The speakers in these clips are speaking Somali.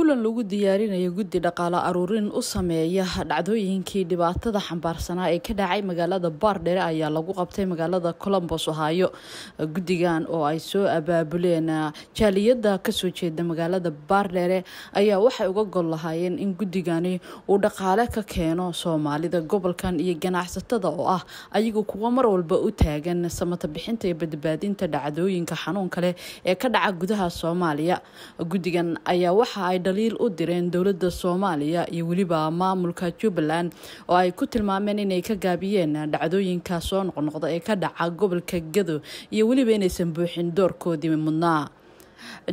kulan lagu diyaarinayo guddi dhaqaale aruurin u sameeya dhacdooyinkii dhibaatada xambaarsanaa ee ka dhacay magaalada baardheere ayaa lagu qabtay magaalada colombos ohaayo guddigan oo ay soo abaabuleen ah, jaaliyada kasoo jeeda magaalada baardheere ayaa waxay uga gol lahaayeen in guddigani uu dhaqaale ka keeno soomaalida gobolkan iyo ganacsatada oo ah ayagu kuwa mar walba u taagan samata bixinta iyo badbaadinta dhacdooyinka xanuun leh ee ka dhaca gudaha soomaaliya guddigan ayaa waxa ay dhaliil u direen dowladda soomaaliya iyo weliba maamulka jubbaland oo ay ku tilmaameen inay ka gaabiyeen dhacdooyinka soo noqnoqda ee ka dhaca gobolka gado iyo weliba inaysan buuxin doorkoodii mudnaa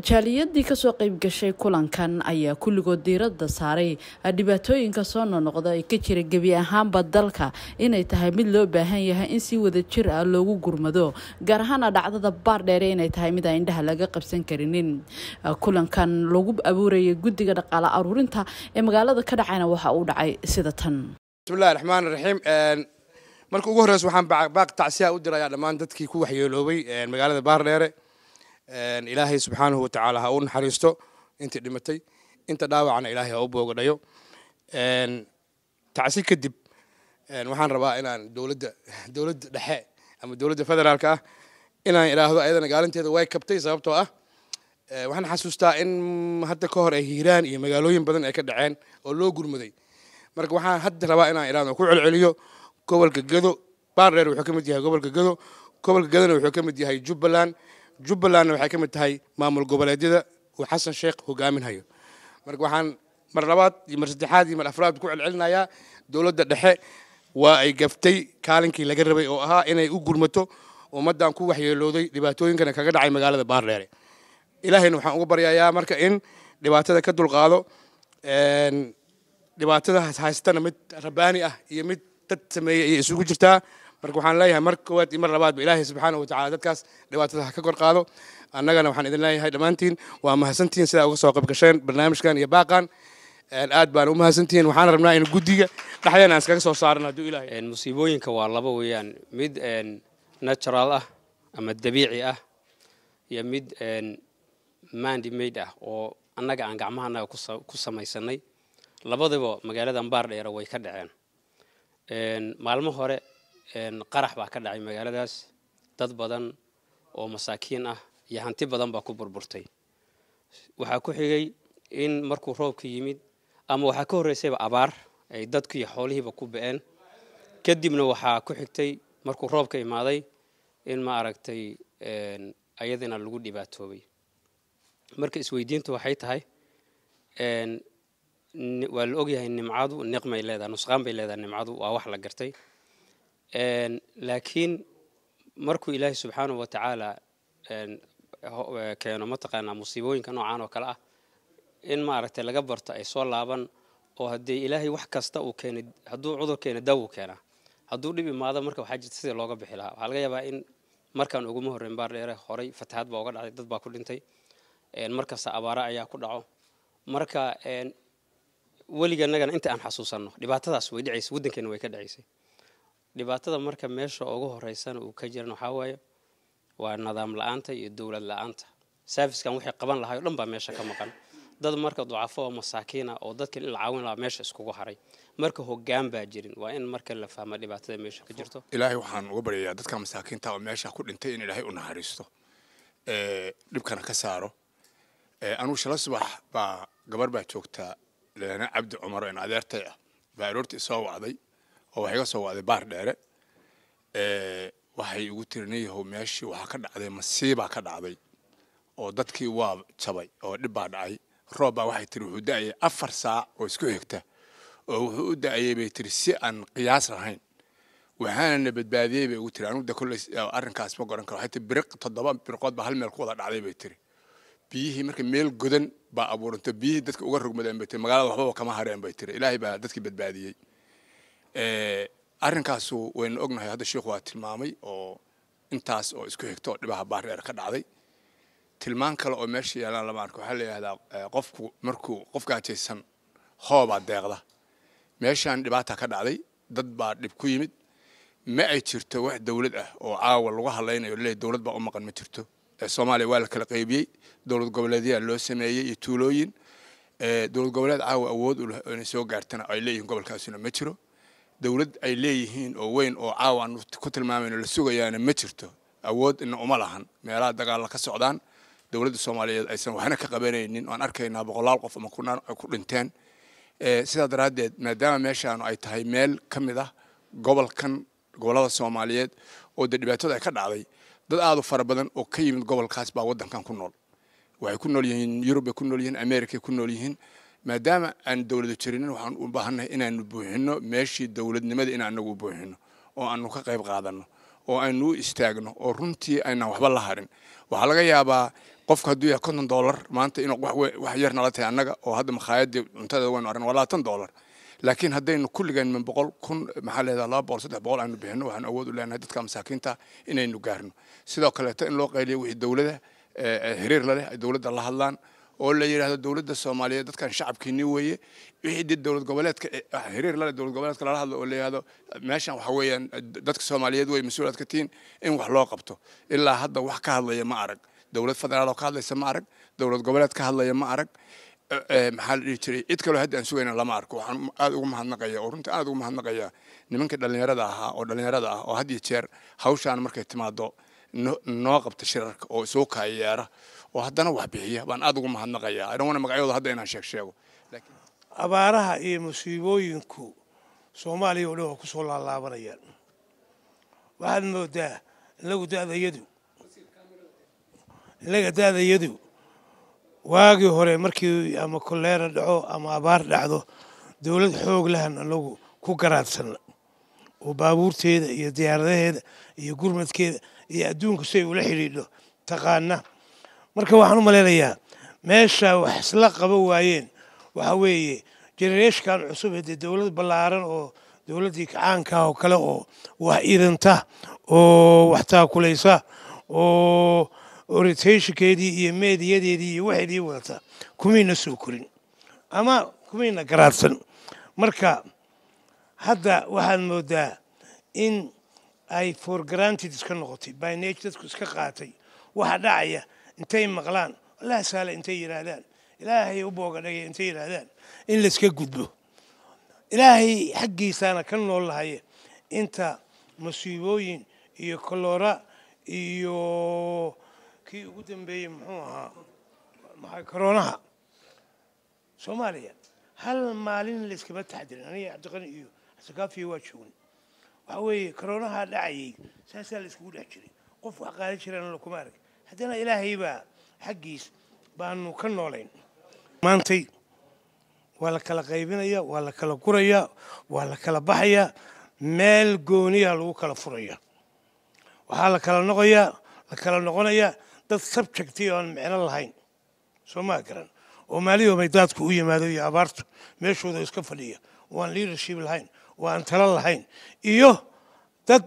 jaaliyadii kasoo qeyb gashay kulankan ayaa kulligood diiradda saaray dhibaatooyinka soo nonoqda ee ka jira gebi ahaanba dalka inay tahay mid loo baahan yahay in si wada jir ah loogu gurmado gaar ahaana dhacdada baardheere inay tahay mid aan indhaha laga qabsan karinin kulankan lagu abuurayay guddiga dhaqaala aruurinta ee magaalada ka dhacayna waxa uu dhacay sida tan bismillahi raxmaan raxiim marka ugu horreysa waxaan baaq tacsiya u dirayaa dhammaan dadkii ku waxyeeloobay magaalada baardheere ilaahay subxaanahu watacaala ha u naxariisto intii dhimatay inta dhaawacna ilaahay ha u boogadhayo tacsi kadib waxaan rabaa inaan dowladda dowladda dhexe ama dowladda federaalka ah inaan idhaahdo ayadana gaalinteeda way kabtay sababtoo ah eh, waxaan xasuustaa in hadda ka hor ay hiiraan iyo magaalooyin badan ay ka dhaceen oo loo gurmaday marka waxaan hadda rabaa inaan idhaahdo ku celceliyo gobolka gedo baardheer wuxuu ka mid yahay gobolka gedo gobolka gedona wuxuu ka mid yahay jubbaland jubbalandna waxay ka mid tahay maamul goboleedyada uu xasan sheekh hogaaminhayo marka waxaan mar labaad iyo mar saddexaad iyo mar afraad ku celcelinayaa dowladda dhexe waa ay gaftay kaalinkii laga rabay oo ahaa inay u gurmato ummaddan ku waxyeelooday dhibaatooyinkana kaga dhacay magaalada baardheere ilaahayna waxaan uga baryayaa marka in dhibaatada ka dulqaado dhibaatada haystana mid rabaani ah iyo mid dad sameeya ayay isugu jirtaa marka waxaan leeyahay mar koowaad iyo mar labaadba ilaahay subxaana watacala dadkaas dhibaatada ka kor qaado annagana waxaan idin leeyahay dhammaantiin waa mahadsantihiin sidaa uga soo qaybgasheen barnaamijkan iyo baaqan aad baan u mahadsantihiin waxaana rabnaa in guddiga dhexdeena aan iskaga soo saarno hadduu ilahay musiibooyinka waa laba weeyaan mid natural ah ama dabiici ah iyo mid mandy made ah oo annaga aan gacmahanaga ku samaysanay labadaba magaalada ambaar dheera way ka dhaceen maalmo hore qarax baa ka dhacay magaaladaas dad badan oo masaakiin ah iyo hanti badan baa ku burburtay waxaa ku xigay in markuu roobku yimid ama waxaa ka horreysayba abaar ay dadkii xoolihiiba ku ba-een kadibna waxaa ku xigtay markuu roobka imaaday in ma aragtay ayadina lagu dhibaatoobay marka isweydiintu waxay tahay waa la ogyahay nimcadu niqmay leedahay nusqaan bay leedahay nimcadu waa wax la gartay laakiin markuu ilaahay subxaanahu watacaala e, keeno mataqaanaa musiibooyinka noocan oo kale ah in maaragtay laga barto ay soo laaban oo haddee ilaahay wax kasta uu keenay hadduu cudur keena daawuu keenaa hadduu dhib imaado marka waxaa jirta sidii looga bixi lahaa waxaa laga yaabaa in markaan uguma horreyn baar dheere horay fatahaad baa uga dhacday dad baa ku dhintay markasta abaara ayaa ku dhaco marka weliga nagana inta aan xasuusanno dhibaatadaas way dhacaysa waddankeena way ka dhacaysay dhibaatada marka meesha ugu horeysana uu ka jiran waxaa waaye waa nidaam la-aanta iyo dowlad la-aanta saafiskan waxay qaban lahay o dhan baa meesha ka maqan dad marka ducafo oo masaakiina oo dadkan in la caawin lahaa meesha iskugu haray marka hogaan baa jirin waa in marka la fahma dhibaatada meesha ka jirto ilaahay waxaan uga baryayaa dadka masaakiinta oo meesha ku dhintay in ilaahay u naxariisto dhibkana ka saaro anuu shala subax baa gabar baa joogta leena cabdi cumar in adeertay ah baa aroortii soo wacday oo wax iga soo wacday baar dheere waxay igu tirinayahow meeshii waxaa ka dhacday masiibaa ka dhacday oo dadkii waa jabay oo dhib baa dhacay roob baa waxay tiri wuxuu da'ayay afar saac oo isku xigta oo wuxuu u da'ayay bay tiri si aan qiyaas lahayn waxaanana badbaadiyey bay ugu tiri anugu de kolley arrinkaas ma goran karo waxay tiri biriq toddoba biriqood baa hal meel ku wada dhacday bay tiri biyihii marka meel godan baa abuurantay biyihii dadka uga rogmadeen bay tiri magaalada waxbaba kama hareen bay tiri ilaahay baa dadkii badbaadiyey Eh, arinkaasu waynu ognahay hadda sheikhu waa tilmaamay oo intaas oo isku xigto dhibaha baardheer ka dhacday tilmaan kale oo meesha yaalaan lama arko waxaa la yidhahdaa eh, qofku markuu qofkaajaysan hoobaa deeqda meeshaan dhibaata ka dhacday dad baa dhib ku yimid ma ay jirto wax dowlad ah oo caawa lagu hadlaynayo ley dowlad baa u maqan ma jirto eh, soomaaliya waa la kala qaybiyey dowlad goboleedyaa loo sameeyey iyo tuulooyin dowlad goboleed caawa awood inay soo gaartana ay leeyihin gobolkaasuna ma jiro dowlad ay leeyihiin oo weyn oo caawa ku tilmaamayn la sugayaana ma jirto awood ina uma lahan meelaha dagaalla ka socdaan dowladda soomaaliyeed aysan waxna ka qabanaynin oaan arkaynaa boqolaal qof ama kunaan ay ku dhinteen eh, sidaa daraaddeed maadaama meeshaanu ay tahay meel ka mid ah gobolkan gobollada soomaaliyeed oo dee dhibaatada ay ka dhacday dad u fara badan oo ka yimid gobolkaas baa waddankan ku nool waxay ku nool yihiin yurub bay ku nool yihiin america ku nool yihiin maadaama aan dawlada jirinin waxaan u baahannahay inaanu buuxinno meeshii dawladnimada in buuxinno oo aanu ka qayb qaadanno oo aynu u istaagno oo runtii aynaan waxba la harin waxaa laga yaabaa qofka hadduu yahay konton doolar maanta inuu wax yar nala tahay annaga oo hadda makhaayadii cuntadeeda waynu aragna waa labaatan doolar laakiin haddaynu kulligeen min boqol kun maxaa leedaha laba boqol saddex boqol aynu bixinno waxaanu awood u leenahay dadka masaakiinta inaynu gaarno sidoo kaleeto in loo qayliyo wixii dawlada eh, eh, xiriir la leh ay dawladda la hadlaan oo la yidhaahdo dowladda soomaaliyeed dadkan shacabkiini weeye wixii dee dowlad goboleedka ah, xiriir lale dowlad goboleedka lala hadlo oo la yidhahdo meeshan waxa weeyaan eh, dadka soomaaliyeed way mas-uulaad ka tihiin in wax loo qabto ilaa hadda wax ka hadlaya ma arag dowlad federaal oo ka hadlaysa ma arag dowlad goboleed ka hadlaya ma arag eh, eh, maxaa la dhihi jiray cid kaloo hadda aan sugayna lama arko waxaan aad ugu mahadnaqaya oo runtii aad ugu mahadnaqaya nimankii dhallinyarada ahaa oo dhallinyarada ah oo had iyo jeer hawshaan markay timaado noo qabta shirarka oo soo kaayeyaara oo haddana wax bixiya baan aad ugu mahadnaqayaa ihawana magacyadooda hadda inaan sheeg sheego abaaraha iyo musiibooyinku soomaaliya oo dhan waa kusoo soo laalaabanayaan waxaad moodaa inagu dadayadu inaga daadayadu waagii hore markii ama koleera dhaco ama abaar dhacdo dowlad xoog lahan anagu ku garaadsanna oo baabuurteeda iyo diyaaradaheeda iyo gurmadkeeda iyo adduunku say ula xidhiidho taqaana marka waxaan u malaynayaa meesha wax isla qaban waayeen waxa weeye jenereeshkan cusub dee dowlad ballaaran oo dowladdii kacaanka oo kale oo wax idinta oo wax taakulaysa oo orientationkeedii iyo meediyadeedii iyo waxaydii wadata kumayna soo korin ama kumayna garaadsan marka hadda waxaad moodaa in ay for granted iska noqotay by nature dadku iska qaatay waxa dhacaya intay maqlaan allah saala intay yidhaahdaan ilaahay u boogadhagay intay yidhaahdaan in layska gudbo ilaahay xaggiisaana ka nool lahaye inta masiibooyin iyo koloora iyo kii ugu dambeeyey muxuu ahaa maxaa koroonaha soomaaliya hal maalin layskama taxdirin aniga cabdiqani iyo xasankafiyo waa joogin waxa weeye koroonaha dhacayay saasaa layskugu dhex jiray qof wax qaadan jirana lakuma arag haddana ilaahay baa xaggiis baanu ka noolayn maantay waa la kala qaybinayaa waa la kala gurayaa waa la kala baxayaa meel gooniyaa lagu kala furayaa waxaa la kala noqoyaa la kala noqonayaa dad sabjagtay oo aan micno lahayn soo maa garan oo maaliyoobay daadku u yimaado iyo abaartu meeshooda iska fadhiya oo aan leadership lahayn oo aan talo lahayn iyo dad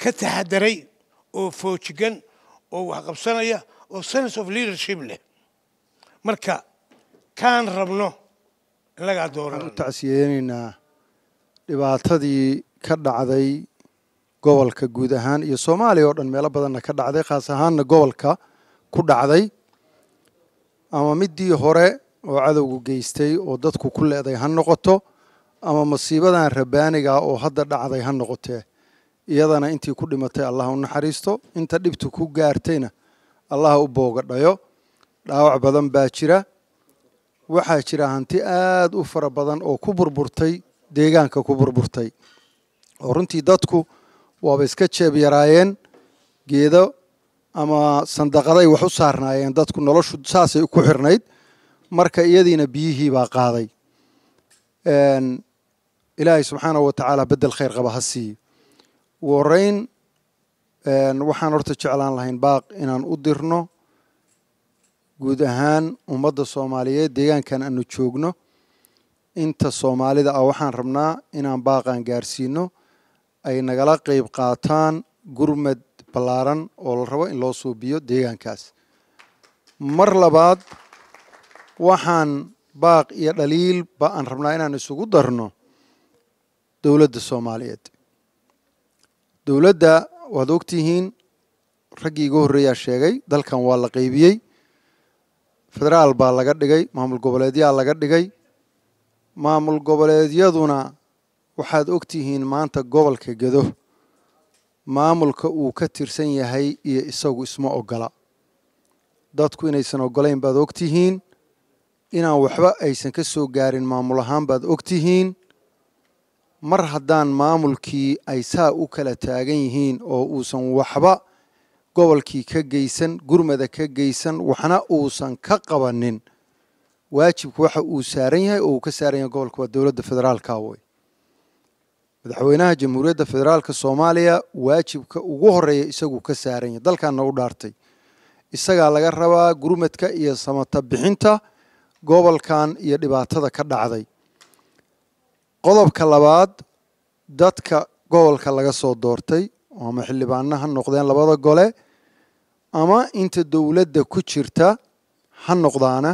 ka taxadaray oo foojigan oo qabsanaya oo sense of leadership leh marka kaan rabno lagaa inagaa dooranu tacsiyeynynaa dhibaatadii ka dhacday gobolka guud ahaan iyo soomaaliya oo dhan meelo badanna ka dhacday khaas ahaanna gobolka ku dhacday ama midii hore oo cadowgu geystay oo dadku ku leeday ha noqoto ama masiibadan rabaaniga oo hadda dhacday ha noqotee iyadana intii ku dhimatay allah u naxariisto inta dhibtu ku gaartayna allah u boogadhayo dhaawac badan baa jira waxaa jira hanti aad u fara badan oo ku burburtay deegaanka ku burburtay oo runtii dadku waaba iska jeeb yaraayeen geedo ama sandaqaday wax u saarnaayeen dadku noloshu saasay ku xirnayd marka iyadiina biyihii baa qaaday ilaahay subxaanahu wa tacaala bedel khayr qaba ha siiyo ugu horeyn waxaan horta jeclaan lahayn baaq inaan u dirno guud ahaan ummadda soomaaliyeed deegaankan aanu joogno inta soomaalida ah waxaan rabnaa inaan baaqaan gaarsiino ay nagala qeyb qaataan gurmad ballaaran oo la rabo in loo suubiyo deegaankaas mar labaad waxaan baaq iyo dhaliilba aan rabnaa inaan isugu darno dowladda soomaaliyeed dowladda waad ogtihiin raggii iga horreeyaa sheegay dalkan waa la qeybiyey federaal baa laga dhigay maamul goboleedyaa laga dhigay maamul goboleedyaduna waxaad ogtihiin maanta gobolka gedo maamulka uu ka tirsan yahay iyo isagu isma ogola dadku inaysan ogolayn baad ogtihiin inaan waxba aysan ka soo gaarin maamul ahaan baad ogtihiin mar haddaan maamulkii ay saa u kala taagan yihiin oo uusan waxba gobolkii ka geysan gurmada ka geysan waxna uusan ka qabanin waajibka waxa uu saaran yahay oo uu ka saaran yahay gobolka waa dowladda federaalka wey madaxweynaha jamhuuriyadda federaalka soomaaliya waajibka ugu horeeya isagu ka saaran yahay dalkaana u dhaartay isagaa laga rabaa gurmadka iyo samata bixinta gobolkan iyo dhibaatada ka dhacday qodobka labaad dadka gobolka laga soo doortay ama xildhibaana ha noqdeen labada gole ama inta dowladda ku jirta ha noqdaana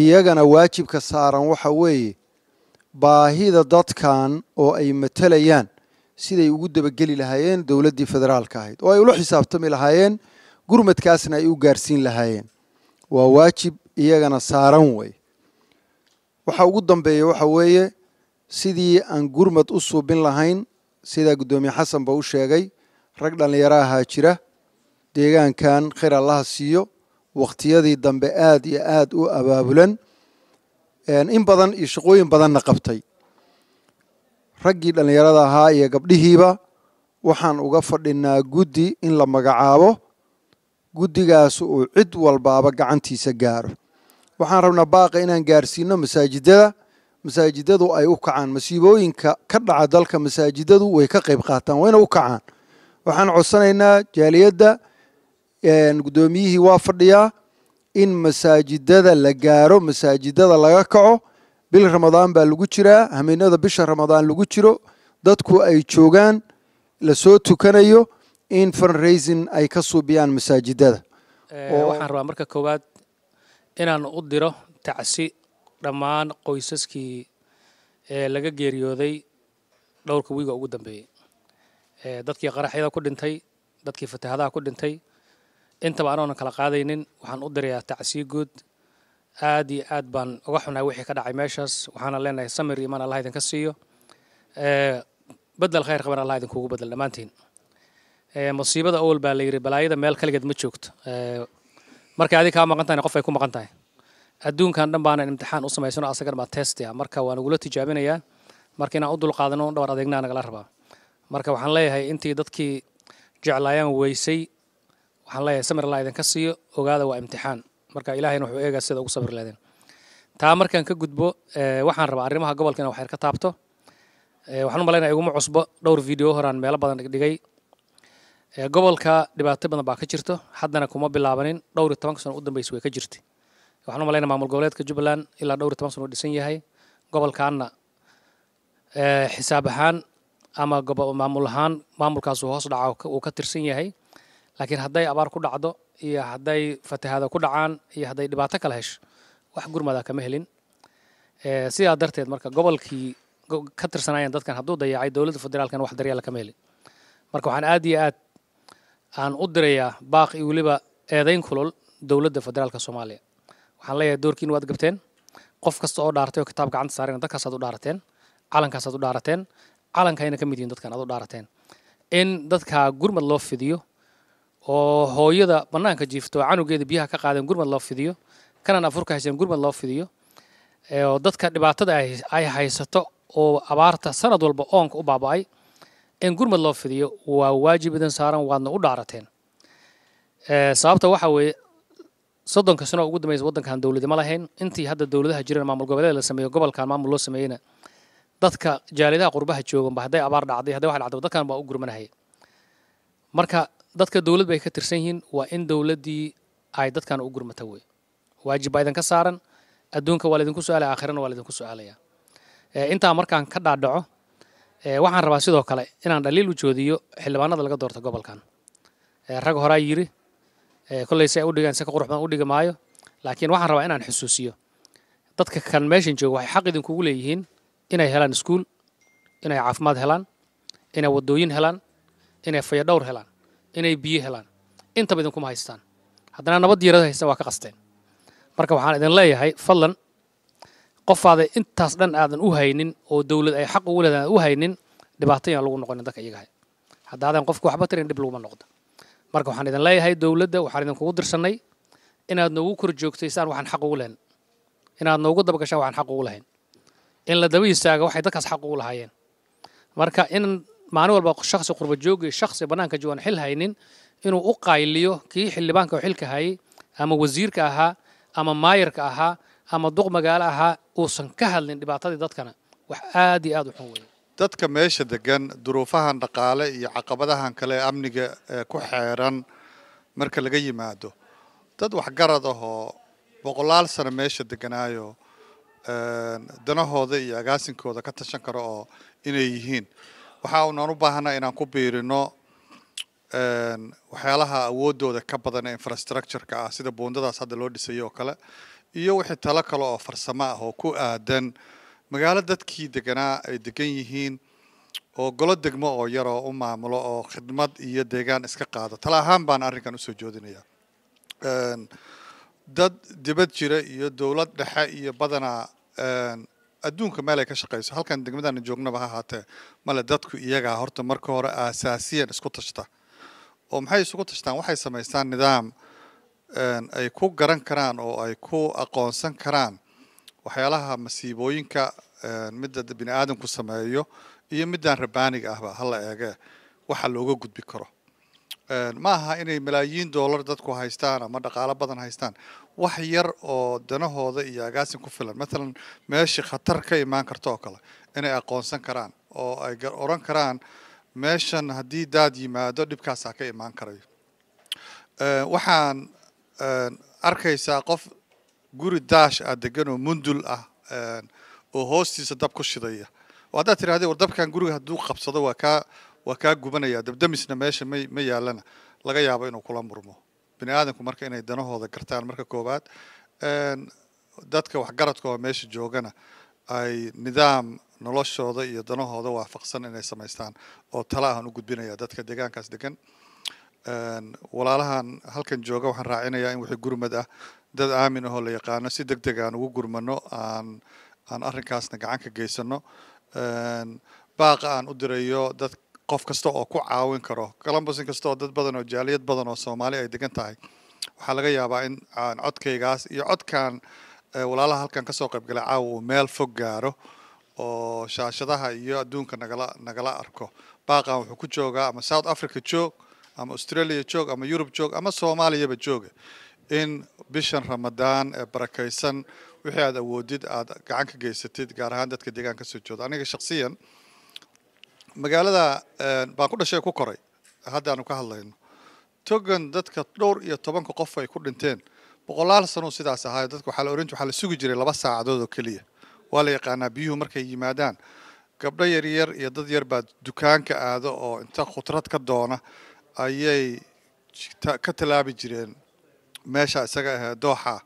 iyagana waajibka saaran waxa weeye baahida dadkan oo ay matalayaan siday ugu dabageli lahaayeen dowladdii federaalka ahayd oo ay ula xisaabtami lahaayeen gurmadkaasna ay u gaarsiin lahaayeen waa waajib iyagana saaran wey waxa ugu dambeeya waxa weeye sidii aan gurmad u suubin lahayn sidaa guddoomiye xasanba u sheegay rag dhallinyaro ahaa jira deegaankan khayr allaha siiyo waqtiyadii dambe aad iyo aad u abaabulan in badan iyo shaqooyin badanna qabtay raggii dhallinyarada ahaa iyo gabdhihiiba waxaan uga fadhinaa guddi in la magacaabo guddigaas uu cid walbaaba gacantiisa gaaro waxaan rabnaa baaqa inaan gaarsiino masaajidada masaajidadu ay u kacaan masiibooyinka ka dhaca dalka masaajidadu way ka qayb qaataan wayna u kacaan waxaan codsanaynaa jaaliyadda guddoomiyihii waa fadhiyaa in masaajidada la gaaro masaajidada laga kaco bil ramadaan baa lagu jiraa hameenada bisha ramadaan lagu jiro dadku ay joogaan lasoo tukanayo in fundraising ay ka suubiyaan masaajidada eh, waxaan rabaa marka koowaad inaan u diro tacsi dhammaan qoysaskii ee laga geeriyooday dhowrka wiiga ugu dambeeyey dadkii qaraxyada ku dhintay dadkii fatahadaha ku dhintay intaba anoona kala qaadaynin waxaan u dirayaa tacsiy guud aad iyo aad baan uga xunahay wixii ka dhacay meeshaas waxaana leenahay samir imaan allah idinka siiyo bedel khayr qaban allah idinkugu bedel dhammaantiin musiibada awal baa la yidhi balaayada meel kaligeed ma joogto markay adi kaa maqan tahayna qof ay ku maqan tahay adduunkan dhan baanan imtixaan u samaysano asagan baa testia marka waa nagula tijaabinayaa marka inaan u dulqaadano dhowr adeegnaa nagala rabaa marka waxaan leeyahay intii dadkii jeclaayaan weysay waxaan leeyahay samirla idinka siiyo ogaada waa imtixaan marka ilaahayna wuxuu eegaa sida ugu sabir leedeen taa markaan ka gudbo eh, waxaan rabaa arrimaha gobolka ina wax yar ka taabto eh, waxaan u malaynaya iguma cusbo dhowr video horaan meelo badan dhigdhigay eh, gobolka dhibaato badan baa ka jirto haddana kuma bilaabanin dhowr iyo tobanka sano u dambaysa way ka jirtay waxaan u malaynaa maamul goboleedka jubbaland ilaa dhowr iyo toban san dhisan yahay gobolkaanna eh, xisaab ahaan ama maamul ahaan maamulkaasuu hoos dhaca uu ka tirsan yahay laakiin hadday abaar ku dhacdo iyo hadday fatahaada ku dhacaan iyo hadday dhibaato kala hesho wax gurmada kama helin eh, sidaa darteed marka gobolkii ka tirsanaayeen dadkan hadduu dayacay dowladda federaalkana wax daryeela kama helin marka waxaan aad iyo aad aan u dirayaa baaq iyo weliba eedayn kulol dowladda federaalka soomaaliya waxaan leeyahay doorkiin waad gabteen qof kasta oo dhaartay oo kitaab gacanta saareen dadkaasaad u dhaarateen calankaasaad u dhaarateen calankayna ka mid yihiin dadkan aad u dhaarateen in dadkaa gurmad loo fidiyo oo hooyada bannaanka jiifto oo canugeeda biyaha ka qaadeen gurmad loo fidiyo kanan afurka hayseen gurmad loo fidiyo oo dadka dhibaatada ay haysato oo abaarta sanad walba oonka u baaba'ay in gurmad loo fidiyo waa waajib idan saaran waadna u dhaarateen sababta waxa weeye soddonka sano ugu dambaysa waddankan dowladnimo lahayn intii hadda dowladaha jireen maamul goboleed la sameeyo gobolkan maamul loo sameeyeyna dadka jaalidaha qurbaha jooganba hadday abaar dhacday hadday wax dhacday dadkan baa u gurmanahaya marka dadka dowlad bay ka tirsan yihiin waa in dowladdii ay dadkan u gurmata wey waajib baa idinka saaran adduunka waa laydinku su-aalaya aakhirana waa laydinku su-aalaya intaa markaan ka dhaadhaco waxaan rabaa sidoo kale inaan dhaliil u joodiyo xildhibaanada laga doorta gobolkan rag horaa yiri Eh, koleyse ay udhigaan se ka qurux badan udhigi maayo laakiin waxaan rabaa inaan xusuusiyo dadka kan meeshan joogo waxay xaq idinkugu leeyihiin inay helaan iskuul inay caafimaad helaan inay waddooyin helaan inay fayadhowr helaan inay biyo helaan intaba idinkuma haystaan haddana nabad diirada haystaan waa ka qasteen marka waxaan idin leeyahay fadlan qofaada intaas dhan aadan u haynin oo dawlad ay xaq ugu leedahay aadan u haynin dhibaatayaan lagu noqonin dadka iyagahay haddaadan qofka waxba tarin dhib laguma noqdo marka waxaan idin leeyahay dowladda waxaan idinkugu dirsanay inaad noogu kor joogtay saan waxaan xaq ugu lahayn inaad noogu dabagashaa waxaan xaq ugu lahayn in la daba istaaga waxay dadkaas xaq ugu lahaayeen marka in maalin walba shakhsi qurba joogay shakhsi bannaanka joogan xil haynin inuu u qayliyo kii xildhibaanka oo xilka hayay ama wasiirka ahaa ama maayarka ahaa ama duq magaalo ahaa uusan ka hadlin dhibaatadii dadkana wax aad iyo aad u xun weeye dadka meesha degan duruufahan dhaqaale iyo caqabadahan kale ee amniga ee ku xeeran marka laga yimaado dad waxgarad ah oo boqolaal sano meesha deganaayo danahooda iyo agaasinkooda ka tashan karo oo inay yihiin waxa unaan u baahanaa inaan ku biirino waxyaalaha awoodooda ka badan ee infrastructureka ah sida buundadaas hadda loo dhisayo oo kale iyo wixii talo kale oo farsamo ah oo ku aadan magaalo dadkii deganaa ay degan yihiin oo golo degmo oo yaroo u maamulo oo khidmad iyo deegaan iska qaado tala ahaan baan arrinkan usoo joodinayaa dad dibad jira iyo dowlad dhexe iyo badanaa adduunka meel ay ka shaqeyso halkan degmadaan joognaba ha ahaatee male dadku iyagaa horta marka hore aasaasiyan isku tashta oo maxay isugu tashtaan waxay samaystaan nidaam ay ku garan karaan oo ay ku aqoonsan karaan waxyaalaha masiibooyinka eh, midda bini aadamku sameeyo iyo middaan rabaaniga ahba hala eegee waxa looga gudbi karo eh, ma aha inay malaayiin doolar dadku haystaan ama dhaqaalo badan haystaan wax yar oo danahooda iyo agaasin ku filan matalan meeshii khatar ka imaan karto oo kale inay aqoonsan karaan oo ay oran karaan meeshan haddii daad yimaado dhibkaasaa ka imaan karayo eh, waxaan arkaysaa qof guri daash ah degan oo mundul ah oo hoostiisa dab ku shidaya oo haddaad tidhahdee war dabkan guriga hadduu qabsado waa kaa waa kaa gubanaya dabdamisna meesha ma ma yaalana laga yaabo inuu kula murmo bini aadamku marka inay danahooda gartaan marka koowaad dadka waxgaradkooda meesha joogana ay nidaam noloshooda iyo danahooda waafaqsan inay samaystaan oo tala ahaan u gudbinaya dadka deegaankaas degan walaalahan halkan jooga waxaan raacinayaa in wixii gurmad ah dad aamin ahoo la yaqaano si deg deg aan ugu gurmano aan aan arrinkaasna gacan ka geysano baaqa aan u dirayo dad qof kasta oo ku caawin karo columbus in kasta oo dad badan oo jaaliyad badan oo soomaali ay degan tahay waxaa laga yaabaa in aan codkaygaas iyo codkan walaalaha halkan kasoo qaybgala caawa uu meel fog gaaro oo shaashadaha iyo adduunka nagala nagala arko baaqan wuxuu ku joogaa ama south africa joog ama australia joog ama yurub joog ama soomaaliyaba jooga in bishan ramadaan ee barakaysan wixii aad awoodid aad gacan ka geysatid gaar ahaan dadka deegaanka soo jooda aniga shaksiyan magaalada baan ku dhashay ku koray haddaanu ka hadlayno togan dadka dhowr iyo tobanka qof ay ku dhinteen boqolaal sanuu sidaas ahaayo dadka waxaa la oran waxaa la sugi jiray laba saacadood oo keliya waa la yaqaanaa biyuhu markay yimaadaan gabdho yaryar iyo dad yar baa dukaanka aado oo inta khudrad ka doona ayay ka tallaabi jireen meesha isaga ahee dooxa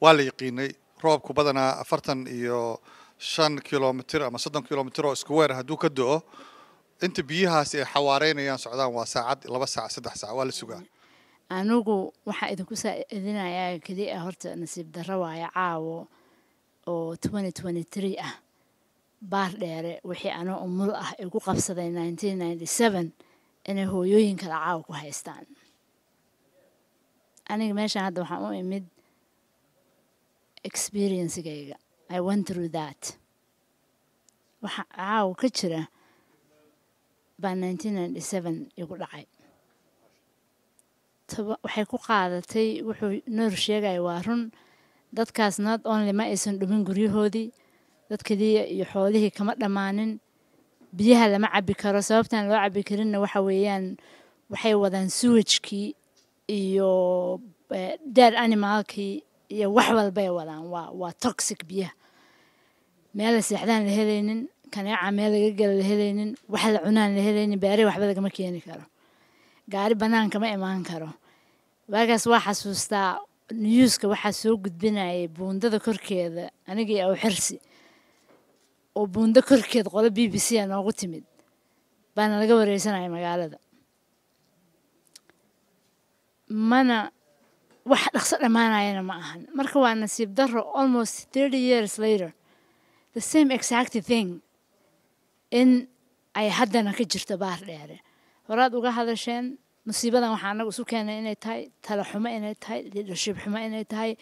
waa la yaqiinay roobku badanaa afartan iyo shan kilomitr ama soddon kilomitr oo isku weer hadduu ka do-o inta biyahaasi ay xawaareynayaan socdaan waa saacad laba saac saddex saac waa la sugaa anugu waxaa idinku saaidinayaa kedi ah horta nasiib darro waayo caawo oo twenty twenty three ah baar dheere wixii anoo umul ah ay ku qabsaday nineteen ninety seven inay hooyooyin kala caawa ku haystaan aniga meeshaan hadda waxaan u imid experiencegayga i went through that waxa caawa ka jira baa nineteen ninety seven igu dhacay waxay ku qaadatay wuxuu noor sheegaya waa run dadkaas not only ma aysan dhumin guryahoodii dadkadii iyo xoolihii kama dhammaanin biyaha lama cabi karo sababtan loo cabi karinna waxa weeyaan waxay wadaan suwajkii iyo eh, dead animalkii iyo wax walbay wadaan waa waa toxic biyaha meela seexdaan la helaynin kaneeca meel laga gala la helaynin wax la cunaan la helaynin beere waxba lagama keeni karo gaari bannaan kama imaan karo waagaas waa xasuustaa niyuuska waxaa soo gudbinayay buundada korkeeda anigii aw xirsi oo buundo korkeed qolo b b c a noogu timid baana laga wareysanaya magaalada mana wax dhaqso dhammaanayana ma ahan marka waa nasiib darro almost thirty years later the same exact thing in ay haddana ka jirto baar dheere horaad uga hadasheen musiibadan waxaa anaga isu keenay inay tahay tala xumo inay tahay lidership xumo inay tahay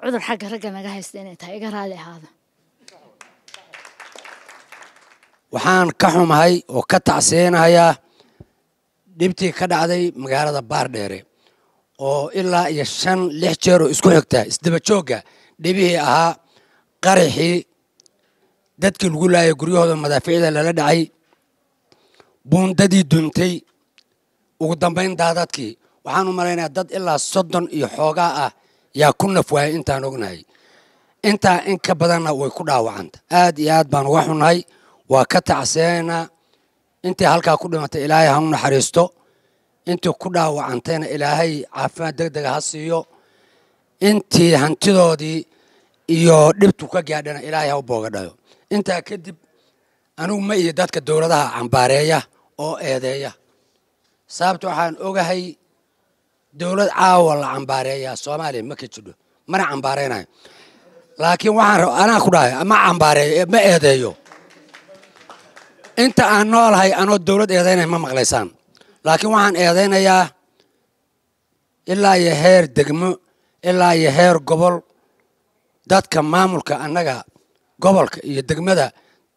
cudur xagga ragga naga haysta inay tahay iga raali ahaada waxaan ka xumahay oo ka tacseenahayaa dhibtii ka dhacday magaalada baardheere oo ilaa iyo shan lix jeer oo isku xigta isdaba joogga dhibihii ahaa qaraxii dadkii lagu laayay guryahooda madaaficida lala dhacay buundadii duntay ugu dambayn daadadkii waxaan u malaynayaa dad ilaa soddon iyo xoogaa ah yaa ku naf waayay intaan ognahay intaa in ka badanna way ku dhaawacanta aad iyo aad baan uga xunnahay waa ka tacsiyaynaa intii halkaa ku dhimatay ilaahay ha u naxariisto intii ku dhaawacantayna ilaahay caafimaad deg dega ha siiyo intii hantidoodii iyo dhibtu ka gaadhana ilaahay ha u booga dhayo intaa kadib anugu ma iyo dadka dowladaha cambaareeya oo eedeeya sababta waxaan ogahay dowlad caawa la cambaareeyaa soomaaliya ma ka jidho mana cambaareynayo laakiin waxaan anaa ku dhahay ma cambaareeyo e, ma eedeeyo inta aan noolahay anoo dowlad eedeynay ma maqlaysaan laakiin waxaan eedeynayaa ilaa iyo heer degmo ilaa iyo heer gobol dadka maamulka annaga gobolka iyo degmada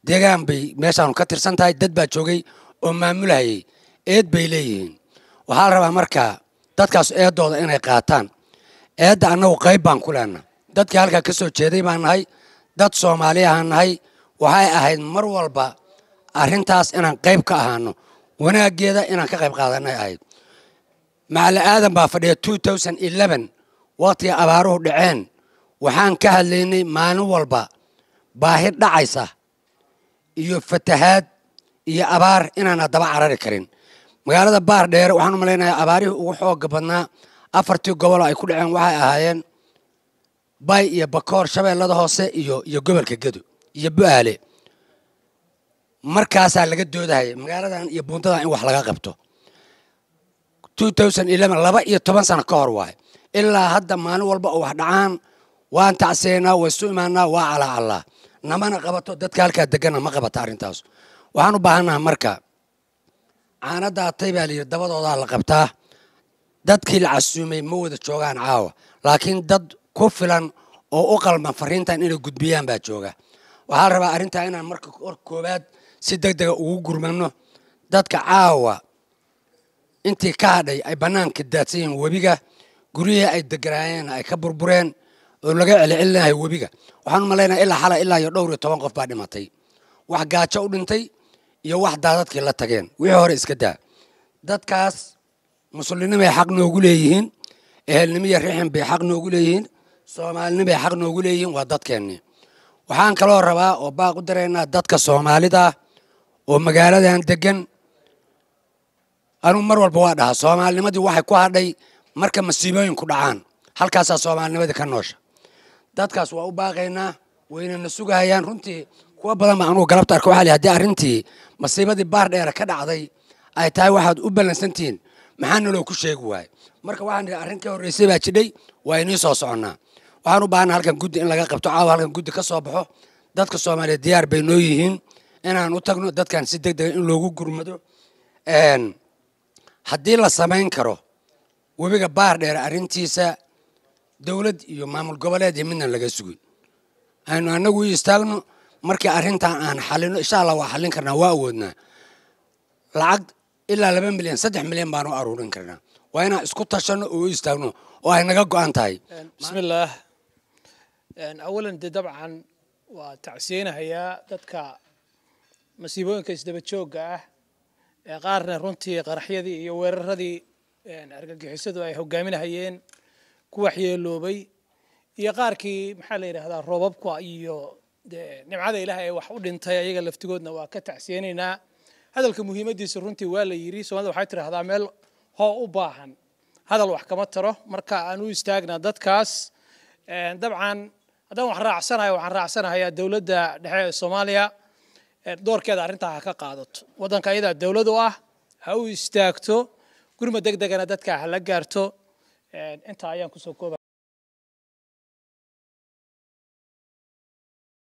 deegaan bay meeshaanu ka tirsan tahay dad baa joogay oo maamulahayay eed bay leeyihiin waxaa la rabaa markaa dadkaas eedooda inay qaataan eedda annagu qayb baan ku lehna dadkii halkaa ka soo jeeday baan nahay dad soomaali ahaan nahay waxay ahayd mar walba arrintaas inaan qayb ka ahaano wanaaggeeda inaan ka qayb qaadanay ahayd macalle aadan baa fadhiya waqtiga abaaruhu dhaceen waxaan ka hadlaynay maalin walba baahi dhacaysa iyo fatahaad iyo abaar inaana daba carari karin magaalada baar dheere waxaan u malaynayaa abaarihii ugu xooga badnaa afartii goboloo ay ku dhaceen waxay ahaayeen bay iyo bakoor shabeellada hoose iyo iyo gobolka gedo iyo baale markaasaa laga doodahayay magaaladan iyo buundadan in wax laga qabto laba iyo toban sano ka hor waaye ilaa hadda maalin walba oo wax dhacaan waan tacseynaa waa isu imaanaa waa calaa namana qabato dadka halkaa degana ma qabata arrintaas waxaan u baahannaha marka caana daatay baa layidhi dabadoodaa la qabtaa dadkii la casuumay ma wada joogaan caawa laakiin dad ku filan oo u qalman fariintan inay gudbiyaan baa jooga waxaa la rabaa arrintaa inaan marka or koowaad si deg dega ugu gurmanno dadka caawa intii ka hadhay ay bannaanka daadsan yihiin webiga guryihii ay deganaayeen ay ka burbureen oo laga celcelinahay webiga waxaan u malaynayaa ilaa xala ilaa iyo dhowr iyo toban qof baa dhimatay wax gaajo u dhintay iyo wax daadadkii la tageen wixii hore iska daa dadkaas muslimnimay xaq noogu leeyihiin ehelnimiyo rixin bay xaq noogu leeyihiin soomaalinimay xaq noogu leeyihiin waa dadkeenni waxaan kaloo rabaa oo baaq u daraynaa dadka soomaalida ah oo magaaladan degan anuu mar walba waa dhahaa soomaalinimadii waxay ku hadhay marka masiibooyinku dhacaan halkaasaa soomaalinimadii ka noosha dadkaas waa u baaqaynaa waynana sugahayaan runtii kuwa badan baa anugu galabta arka waxaa li haddii arrintii masiibadii baar dheere ka dhacday ay tahay waxaad u ballansantihiin maxaa naloo ku sheegi waaye marka waxaan idhi arrin ka baa jidhay waa inii soo soconnaa waxaan u baahanaa halkan guddi in laga qabto caawa halkan guddi ka soo baxo dadka soomaaliyeed diyaar bay noo yihiin inaan u tagno dadkan si deg dega ah in loogu gurmado haddii la samayn karo webiga baar dheere arrintiisa dowlad iyo maamul goboleed iyo midna laga sugin aynu annagu istaagno markii arintan aan xalino insha allah waa xalin karnaa waa awoodnaa lacag ilaa laba milyan saddex milyan baan u aruurin karnaa waa inaan isku tashano oo u istaagno oo ay naga go-an tahay bismillaah awalan de dabcan waa tacsiyeynahayaa dadka masiibooyinka isdabajooga ah ee qaarna runtii qaraxyadii iyo weeraradii argagixisadu ay hogaaminahayeen ku waxyeeloobay iyo qaarkii maxaa la yidhaahdaa roobabka iyo نعمد إلى هاي وحول إنتي يجا لفتقودنا وقت عسيننا هذا المهم دي سرنتي ولا يري سو هذا حيتر هذا عمل هو أباهن هذا الواحد كم ترى مركا أنو يستأجنا دات كاس طبعا هذا وحرع سنة وحرع سنة هي الدولة ده نحية الصومالية دور كذا رنتا هكا قادت وطن كايدا الدولة ده هو يستأجتو كل ما دك دك أنا دات كاس هلا أنت عيان كسوكوبا